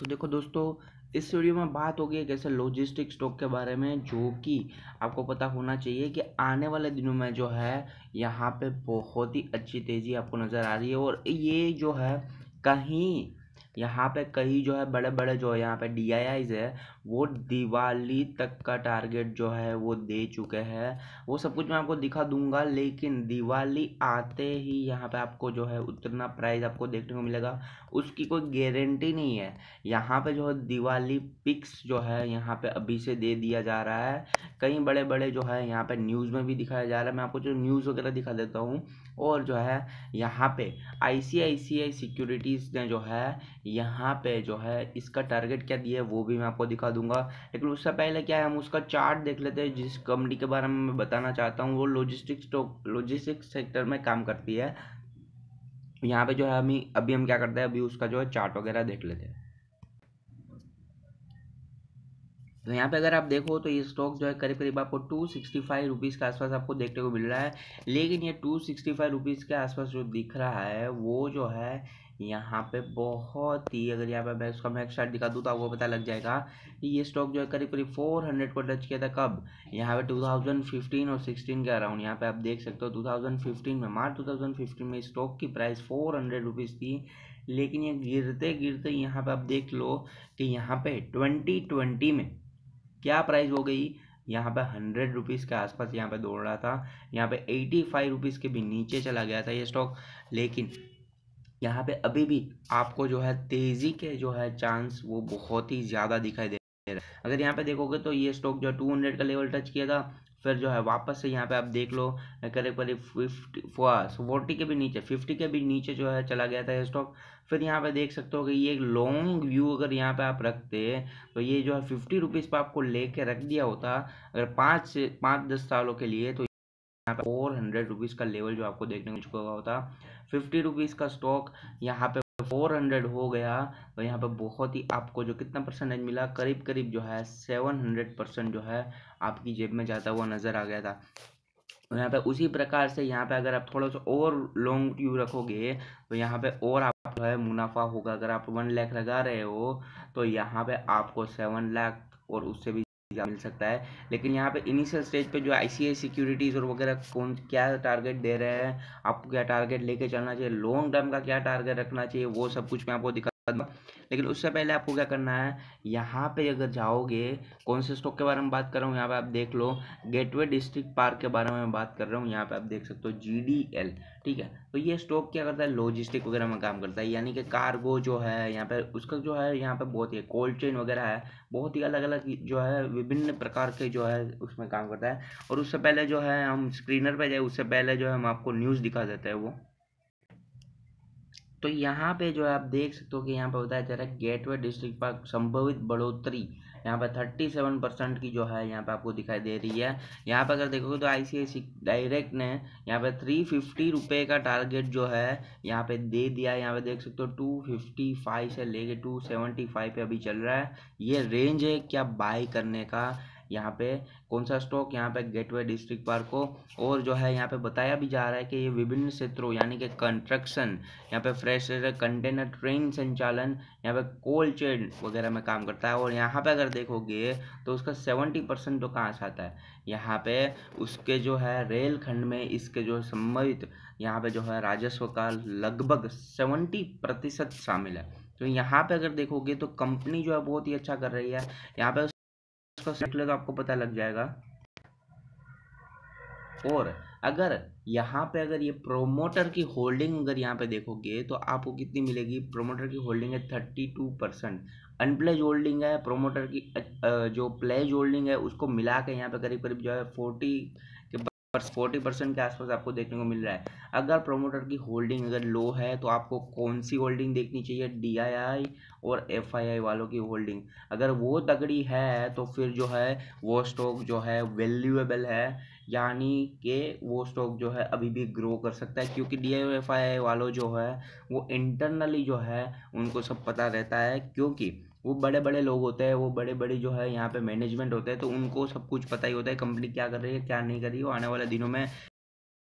तो देखो दोस्तों इस वीडियो में बात होगी एक ऐसे लॉजिस्टिक स्टॉक के बारे में जो कि आपको पता होना चाहिए कि आने वाले दिनों में जो है यहाँ पे बहुत ही अच्छी तेज़ी आपको नज़र आ रही है और ये जो है कहीं यहाँ पे कई जो है बड़े बड़े जो है यहाँ पे डी है वो दिवाली तक का टारगेट जो है वो दे चुके हैं वो सब कुछ मैं आपको दिखा दूंगा लेकिन दिवाली आते ही यहाँ पे आपको जो है उतना प्राइस आपको देखने को मिलेगा उसकी कोई गारंटी नहीं है यहाँ पे जो है दिवाली पिक्स जो है यहाँ पे अभी से दे दिया जा रहा है कई बड़े बड़े जो है यहाँ पे न्यूज़ में भी दिखाया जा रहा है मैं आपको जो न्यूज़ वगैरह दिखा देता हूँ और जो है यहाँ पे आईसीआईसीआई सिक्योरिटीज़ ने जो है यहाँ पे जो है इसका टारगेट क्या दिया है वो भी मैं आपको दिखा दूंगा लेकिन उससे पहले क्या है हम उसका चार्ट देख लेते हैं जिस कंपनी के बारे में मैं बताना चाहता हूँ वो लॉजिस्टिक्स लॉजिस्टिक्स सेक्टर में काम करती है यहाँ पे जो है हम अभी हम क्या करते हैं अभी उसका जो है चार्ट वगैरह देख लेते हैं तो यहाँ पे अगर आप देखो तो ये स्टॉक जो है करीब करीब आपको टू सिक्सटी फाइव रुपीज़ के आसपास आपको देखने को मिल रहा है लेकिन ये टू सिक्सटी फाइव रुपीज़ के आसपास जो दिख रहा है वो जो है यहाँ पे बहुत ही अगर यहाँ पे मैं उसका मैं शार्ट दिखा दूँ तो आपको पता लग जाएगा कि ये स्टॉक जो है करीब करीब फोर हंड्रेड को टच किया था कब यहाँ पे टू थाउजेंड फिफ्टीन और सिक्सटीन के अराउंड यहाँ पे आप देख सकते हो टू थाउजेंड फिफ्टीन में मार्च टू थाउजेंड फिफ्टीन में स्टॉक की प्राइस फोर हंड्रेड रुपीज़ थी लेकिन ये गिरते गिरते यहाँ पर आप देख लो कि यहाँ पर ट्वेंटी ट्वेंटी में क्या प्राइस हो गई यहाँ पे हंड्रेड रुपीज़ के आसपास यहाँ पे दौड़ रहा था यहाँ पे एटी फाइव रुपीज़ के भी नीचे चला गया था ये स्टॉक लेकिन यहाँ पे अभी भी आपको जो है तेज़ी के जो है चांस वो बहुत ही ज़्यादा दिखाई दे अगर यहाँ पे देखोगे तो ये स्टॉक जो हंड्रेड का लेवल टच किया था फिर जो है वापस से यहाँ पे आप देख लो करीब करीब फिफ्टी फोर्टी के भी नीचे फिफ्टी के भी नीचे जो है चला गया था ये स्टॉक फिर यहाँ पे देख सकते हो कि ये एक लॉन्ग व्यू अगर यहाँ पे आप रखते तो ये जो है फिफ्टी रुपीज़ पर आपको लेके रख दिया होता अगर पाँच से पाँच दस सालों के लिए तो यहाँ पे फोर हंड्रेड रुपीज़ का लेवल जो आपको देखने को चुका होता फिफ्टी रुपीज़ का स्टॉक यहाँ पे फोर हंड्रेड हो गया और तो यहाँ पे बहुत ही आपको जो कितना परसेंटेज मिला करीब करीब जो है सेवन हंड्रेड परसेंट जो है आपकी जेब में जाता हुआ नज़र आ गया था और तो यहाँ पे उसी प्रकार से यहाँ पे अगर आप थोड़ा सा और लॉन्ग ड्यू रखोगे तो यहाँ पे और आप जो है मुनाफा होगा अगर आप वन लाख लगा रहे हो तो यहाँ पे आपको सेवन लाख और उससे भी वीज़ा मिल सकता है लेकिन यहाँ पे इनिशियल स्टेज पे जो आई सिक्योरिटीज़ और वगैरह कौन क्या टारगेट दे रहे हैं आपको क्या टारगेट लेके चलना चाहिए लॉन्ग टर्म का क्या टारगेट रखना चाहिए वो सब कुछ मैं आपको दिखा लेकिन उससे पहले आपको क्या करना है यहाँ पे अगर जाओगे कौन से स्टॉक के बारे में बात कर रहा हूँ यहाँ पे आप देख लो गेटवे डिस्ट्रिक्ट पार्क के बारे में बात कर रहा हूँ यहाँ पे आप देख सकते हो जी ठीक है तो ये स्टॉक क्या करता है लॉजिस्टिक वगैरह में काम करता है यानी कि कार्गो जो है यहाँ पे उसका जो है यहाँ पे बहुत ही कोल्ड चेन वगैरह है बहुत ही अलग अलग जो है विभिन्न प्रकार के जो है उसमें काम करता है और उससे पहले जो है हम स्क्रीनर पर जाए उससे पहले जो है हम आपको न्यूज़ दिखा देते हैं वो तो यहाँ पे जो आप देख सकते हो कि यहाँ पर बताया जा रहा है गेटवे डिस्ट्रिक्ट पर संभवित बढ़ोतरी यहाँ पर थर्टी सेवन परसेंट की जो है यहाँ पर आपको दिखाई दे रही है यहाँ पर अगर देखोगे तो आईसीआईसी डायरेक्ट ने यहाँ पर थ्री फिफ्टी रुपये का टारगेट जो है यहाँ पे दे दिया यहाँ पे देख सकते हो टू फिफ्टी फाइव से लेके टू सेवेंटी फाइव पे अभी चल रहा है ये रेंज है क्या बाय करने का यहाँ पे कौन सा स्टॉक यहाँ पे गेटवे डिस्ट्रिक्ट पार्क को और जो है यहाँ पे बताया भी जा रहा है कि ये विभिन्न क्षेत्रों यानी कि कंस्ट्रक्शन यहाँ पे फ्रेश कंटेनर ट्रेन संचालन यहाँ पे कोल्ड चेन वगैरह में काम करता है और यहाँ पे अगर देखोगे तो उसका सेवेंटी परसेंट तो कहाँ से आता है यहाँ पे उसके जो है रेल खंड में इसके जो संभवित यहाँ पे जो है राजस्व का लगभग सेवेंटी प्रतिशत शामिल है तो यहाँ पे अगर देखोगे तो कंपनी जो है बहुत ही अच्छा कर रही है यहाँ पे इसका सर्कल है आपको पता लग जाएगा और अगर यहाँ पे अगर ये प्रोमोटर की होल्डिंग अगर यहाँ पे देखोगे तो आपको कितनी मिलेगी प्रोमोटर की होल्डिंग है thirty two percent unpledged holding है प्रोमोटर की जो प्लेज होल्डिंग है उसको मिला के यहाँ पे करीब करीब जो है फोर्टी पर फोर्टी परसेंट के आसपास आपको देखने को मिल रहा है अगर प्रोमोटर की होल्डिंग अगर लो है तो आपको कौन सी होल्डिंग देखनी चाहिए डीआईआई और एफआईआई वालों की होल्डिंग अगर वो तगड़ी है तो फिर जो है वो स्टॉक जो है वैल्यूएबल है यानी कि वो स्टॉक जो है अभी भी ग्रो कर सकता है क्योंकि डी आई एफ आई वालों जो है वो इंटरनली जो है उनको सब पता रहता है क्योंकि वो बड़े बड़े लोग होते हैं वो बड़े बड़े जो है यहाँ पे मैनेजमेंट होते हैं तो उनको सब कुछ पता ही होता है कंपनी क्या कर रही है क्या नहीं कर रही है आने वाले दिनों में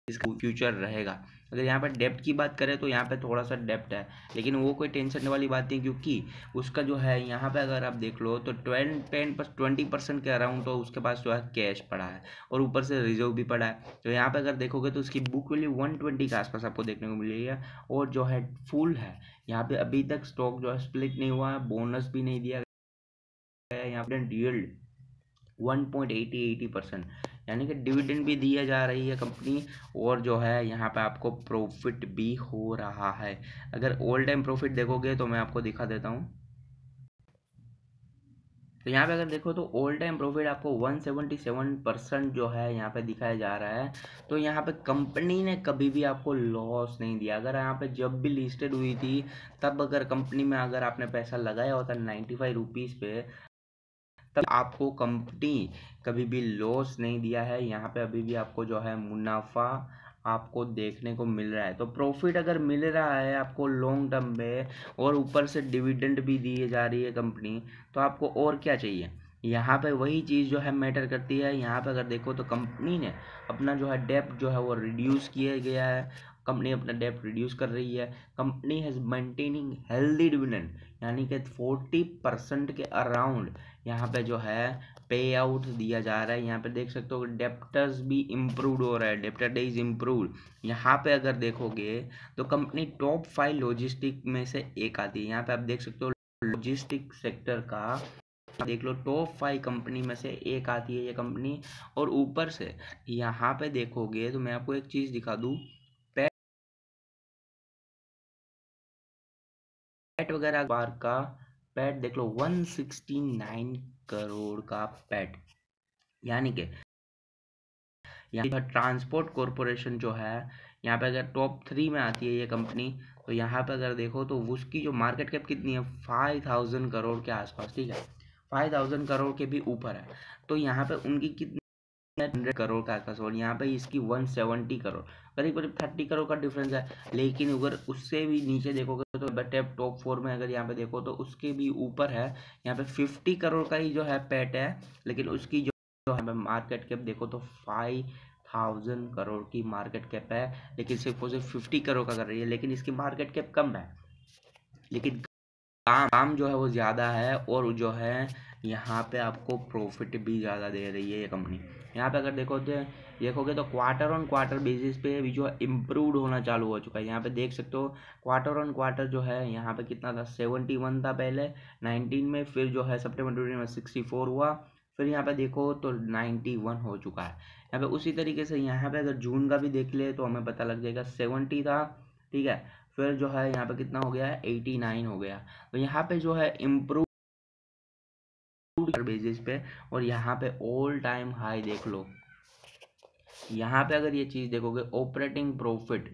इसका फ्यूचर रहेगा अगर यहाँ पर डेप्ट की बात करें तो यहाँ पे थोड़ा सा डेप्ट है लेकिन वो कोई टेंशन वाली बात नहीं क्योंकि उसका जो है यहाँ पे अगर आप देख लो तो ट्वेंट टेन पर ट्वेंटी परसेंट के अराउंड तो उसके पास जो है कैश पड़ा है और ऊपर से रिजर्व भी पड़ा है तो यहाँ पर अगर देखोगे तो उसकी बुक वैल्यू वन ट्वेंटी के आसपास आपको देखने को मिल रही है और जो है फुल है यहाँ पर अभी तक स्टॉक जो है स्प्लिट नहीं हुआ है बोनस भी नहीं दिया गया है यहाँ पर real one point eighty eighty percent यानी कि डिविडेंड भी दिया जा रही है कंपनी और जो है यहाँ पे आपको प्रॉफिट भी हो रहा है अगर ओल्ड टाइम प्रॉफिट देखोगे तो मैं आपको दिखा देता हूँ तो यहाँ पे अगर देखो तो ओल्ड टाइम प्रॉफिट आपको 177 परसेंट जो है यहाँ पे दिखाया जा रहा है तो यहाँ पे कंपनी ने कभी भी आपको लॉस नहीं दिया अगर यहाँ पे जब भी लिस्टेड हुई थी तब अगर कंपनी में अगर आपने पैसा लगाया होता नाइन्टी फाइव रुपीज़ पे तब आपको कंपनी कभी भी लॉस नहीं दिया है यहाँ पे अभी भी आपको जो है मुनाफा आपको देखने को मिल रहा है तो प्रॉफिट अगर मिल रहा है आपको लॉन्ग टर्म पे और ऊपर से डिविडेंड भी दिए जा रही है कंपनी तो आपको और क्या चाहिए यहाँ पे वही चीज़ जो है मैटर करती है यहाँ पे अगर देखो तो कंपनी ने अपना जो है डेप्ट जो है वो रिड्यूस किया गया है कंपनी अपना डेप्ट रिड्यूस कर रही है company has maintaining healthy dividend यानी कि फोर्टी परसेंट के अराउंड यहाँ पे जो है पे आउट दिया जा रहा है यहाँ पे देख सकते हो डेप्टर्स भी इम्प्रूव हो रहा है डेप्टर डे इज़ इम्प्रूव यहाँ पे अगर देखोगे तो कंपनी टॉप फाइव लॉजिस्टिक में से एक आती है यहाँ पे आप देख सकते हो लॉजिस्टिक सेक्टर का देख लो टॉप फाइव कंपनी में से एक आती है ये कंपनी और ऊपर से यहाँ पे देखोगे तो मैं आपको एक चीज़ दिखा दूँ पैट वगैरह बार का पैट देख लो 169 करोड़ का पैट यानी कि यहाँ पर ट्रांसपोर्ट कॉरपोरेशन जो है यहाँ पे अगर टॉप थ्री में आती है ये कंपनी तो यहाँ पे अगर देखो तो उसकी जो मार्केट कैप कितनी है फाइव थाउजेंड करोड़ के आसपास ठीक है फाइव थाउजेंड करोड़ के भी ऊपर है तो यहाँ पे उनकी कितनी हंड्रेड करोड़ का आसपास और यहाँ पे इसकी वन सेवेंटी करोड़ करीब करीब थर्टी करोड़ का डिफरेंस है लेकिन अगर उससे भी नीचे देखोगे तो बेटेप टॉप फोर में अगर यहाँ पे देखो तो उसके भी ऊपर है यहाँ पे फिफ्टी करोड़ का ही जो है पेट है लेकिन उसकी जो यहाँ पे मार्केट कैप देखो तो फाइव थाउजेंड करोड़ की मार्केट कैप है लेकिन सिर्फ वो सिर्फ फिफ्टी करोड़ का कर रही है लेकिन इसकी मार्केट कैप कम है लेकिन काम काम जो है वो ज़्यादा है और जो है यहाँ पे आपको प्रॉफिट भी ज़्यादा दे रही है ये कंपनी यहाँ पे अगर देखो तो देखोगे तो क्वार्टर ऑन क्वार्टर बेसिस पे भी जो है इम्प्रूवड होना चालू हो चुका है यहाँ पे देख सकते हो क्वार्टर ऑन क्वार्टर जो है यहाँ पे कितना था सेवेंटी वन था पहले नाइनटीन में फिर जो है सेप्टेम्बर ट्वेंटी में सिक्सटी फोर हुआ फिर यहाँ पे देखो तो नाइन्टी वन हो चुका है यहाँ पे उसी तरीके से यहाँ पे अगर जून का भी देख ले तो हमें पता लग जाएगा सेवेंटी था ठीक है फिर जो है यहाँ पे कितना हो गया है एटी नाइन हो गया तो यहाँ पे जो है इम्प्रूव चीज़ पे और यहाँ पे ऑल टाइम हाई देख लो यहाँ पे अगर ये चीज़ देखोगे ऑपरेटिंग प्रॉफिट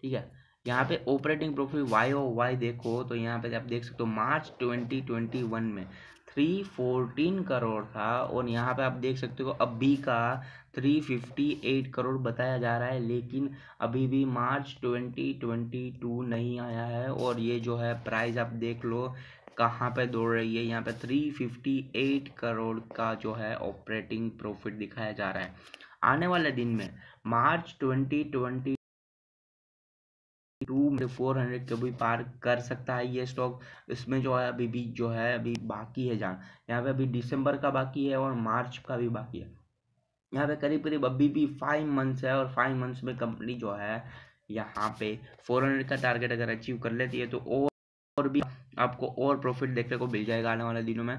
ठीक है यहाँ पे operating profit Y O Y देखो तो यहाँ पे आप देख सकते हो मार्च 2021 में 314 करोड़ था और यहाँ पे आप देख सकते हो अभी का 358 करोड़ बताया जा रहा है लेकिन अभी भी मार्च 2022 नहीं आया है और ये जो है प्राइस आप देख लो कहाँ पे दौड़ रही है यहाँ पे 358 करोड़ का जो है ऑपरेटिंग प्रॉफिट दिखाया जा रहा है आने वाले दिन में मार्च 2020 टू फोर हंड्रेड को भी पार कर सकता है ये स्टॉक इसमें जो है अभी भी जो है अभी बाकी है जान यहाँ पे अभी दिसंबर का बाकी है और मार्च का भी बाकी है यहाँ पे करीब करीब अभी भी फाइव मंथ्स है और फाइव मंथ्स में कंपनी जो है यहाँ पे फोर हंड्रेड का टारगेट अगर अचीव कर लेती है तो और और भी आपको और प्रॉफिट देखने को मिल जाएगा आने वाले दिनों में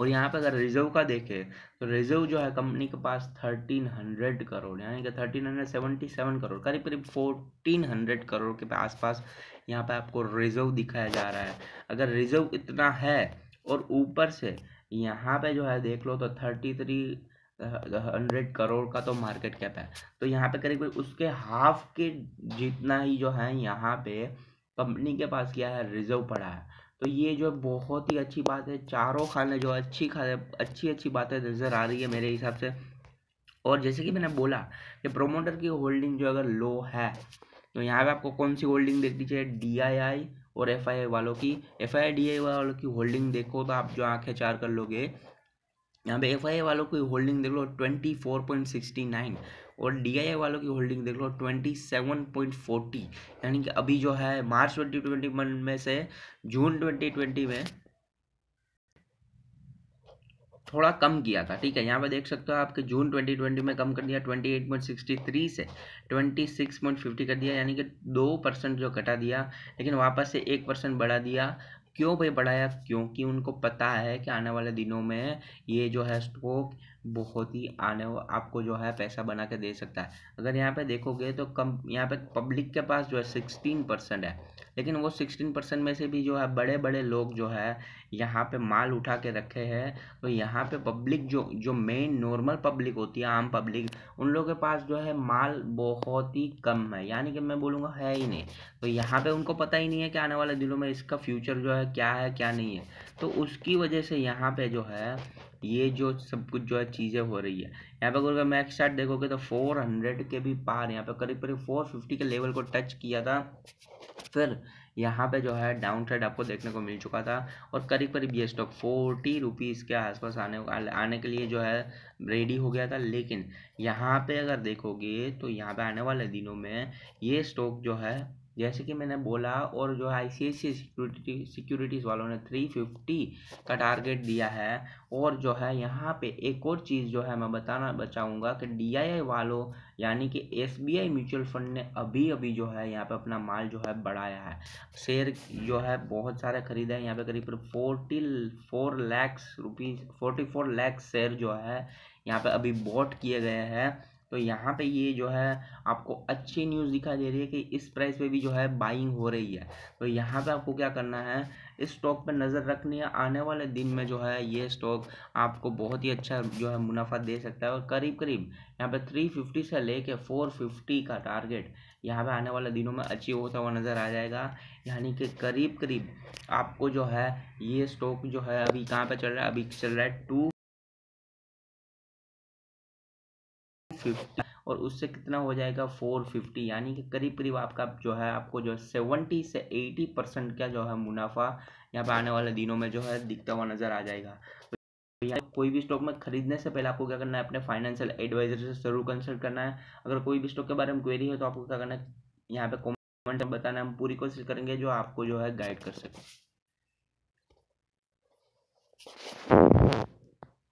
और यहाँ पे अगर रिजर्व का देखें तो रिजर्व जो है कंपनी के पास थर्टीन हंड्रेड करोड़ यानी कि thirteen hundred seventy seven crore करीब करीब फोर्टीन हंड्रेड करोड़ के आसपास यहाँ पे आपको रिजर्व दिखाया जा रहा है अगर रिजर्व इतना है और ऊपर से यहाँ पे जो है देख लो तो थर्टी थ्री हंड्रेड करोड़ का तो मार्केट कैप है तो यहाँ पे करीब उसके हाफ के जितना ही जो है यहाँ पे कंपनी के पास क्या है रिजर्व पड़ा है तो ये जो बहुत ही अच्छी बात है चारों खाने जो अच्छी खाने अच्छी अच्छी बातें नज़र आ रही है मेरे हिसाब से और जैसे कि मैंने बोला कि प्रोमोटर की होल्डिंग जो अगर लो है तो यहाँ पे आपको कौन सी होल्डिंग देखनी चाहिए डी आई आई और एफ आई आई वालों की F I I D I वालों की होल्डिंग देखो तो आप जो आँखें चार कर लोगे यहाँ पे एफ आई वालों की होल्डिंग देख लो twenty four point sixty nine और डी वालों की होल्डिंग देख लो ट्वेंटी सेवन पॉइंट फोर्टी यानी कि अभी जो है मार्च ट्वेंटी ट्वेंटी वन में से जून ट्वेंटी ट्वेंटी में थोड़ा कम किया था ठीक है यहाँ पे देख सकते हो आपके जून 2020 में कम कर दिया 28.63 से 26.50 कर दिया यानी कि दो परसेंट जो कटा दिया लेकिन वापस से एक परसेंट बढ़ा दिया क्यों भाई बढ़ाया क्योंकि उनको पता है कि आने वाले दिनों में ये जो है स्टॉक बहुत ही आने आपको जो है पैसा बना के दे सकता है अगर यहाँ पे देखोगे तो कम यहाँ पे पब्लिक के पास जो है सिक्सटीन परसेंट है लेकिन वो सिक्सटीन परसेंट में से भी जो है बड़े बड़े लोग जो है यहाँ पे माल उठा के रखे हैं तो यहाँ पे पब्लिक जो जो मेन नॉर्मल पब्लिक होती है आम पब्लिक उन लोगों के पास जो है माल बहुत ही कम है यानी कि मैं बोलूँगा है ही नहीं तो यहाँ पे उनको पता ही नहीं है कि आने वाले दिनों में इसका फ्यूचर जो है क्या है क्या नहीं है तो उसकी वजह से यहाँ पर जो है ये जो सब कुछ जो है चीज़ें हो रही है यहाँ पे अगर मैक्स चार्ट देखोगे तो 400 के भी पार यहाँ पर करीब करीब 450 के लेवल को टच किया था फिर यहाँ पे जो है डाउन ट्रेड आपको देखने को मिल चुका था और करीब करीब ये स्टॉक फोर्टी रुपीज़ के आसपास आने आने के लिए जो है रेडी हो गया था लेकिन यहाँ पे अगर देखोगे तो यहाँ पे आने वाले दिनों में ये स्टॉक जो है जैसे कि मैंने बोला और जो आई सी आई सिक्योरिटी सिक्योरिटीज़ वालों ने थ्री फिफ्टी का टारगेट दिया है और जो है यहाँ पे एक और चीज़ जो है मैं बताना बचाऊँगा कि डी आई आई वालों यानी कि S B I mutual fund ने अभी अभी जो है यहाँ पे अपना माल जो है बढ़ाया है शेयर जो है बहुत सारे खरीदे हैं यहाँ पे करीब forty four lakhs rupees forty four lakhs share जो है यहाँ पे अभी बॉट किए गए हैं तो यहाँ पे ये जो है आपको अच्छी न्यूज़ दिखाई दे रही है कि इस प्राइस पे भी जो है बाइंग हो रही है तो यहाँ पे आपको क्या करना है इस स्टॉक पर नज़र रखनी है आने वाले दिन में जो है ये स्टॉक आपको बहुत ही अच्छा जो है मुनाफा दे सकता है और करीब करीब यहाँ पे थ्री फिफ्टी से लेके फोर फिफ्टी का टारगेट यहाँ पे आने वाले दिनों में अचीव होता हुआ नज़र आ जाएगा यानी कि करीब करीब आपको जो है ये स्टॉक जो है अभी कहाँ पर चल रहा है अभी चल रहा है टू फिफ्टी और उससे कितना हो जाएगा फोर फिफ्टी यानी कि करीब करीब आपका जो है आपको जो है सेवेंटी से एटी परसेंट का जो है मुनाफा यहाँ पर आने वाले दिनों में जो है दिखता हुआ नज़र आ जाएगा तो यहाँ कोई भी स्टॉक में खरीदने से पहले आपको क्या करना है अपने फाइनेंशियल एडवाइजर से जरूर कंसल्ट करना है अगर कोई भी स्टॉक के बारे में क्वेरी हो तो आपको क्या करना है यहाँ पे कमेंट में बताना हम पूरी कोशिश करेंगे जो आपको जो है गाइड कर सके